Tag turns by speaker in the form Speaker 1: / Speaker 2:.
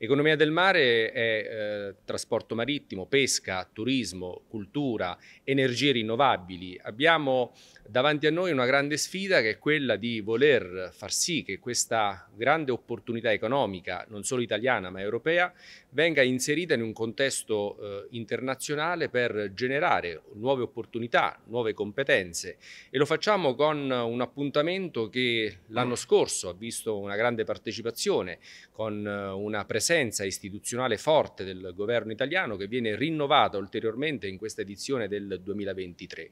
Speaker 1: Economia del mare è eh, trasporto marittimo, pesca, turismo, cultura, energie rinnovabili. Abbiamo davanti a noi una grande sfida che è quella di voler far sì che questa grande opportunità economica, non solo italiana ma europea, venga inserita in un contesto eh, internazionale per generare nuove opportunità, nuove competenze e lo facciamo con un appuntamento che l'anno scorso ha visto una grande partecipazione, con eh, una presenza istituzionale forte del governo italiano che viene rinnovata ulteriormente in questa edizione del 2023.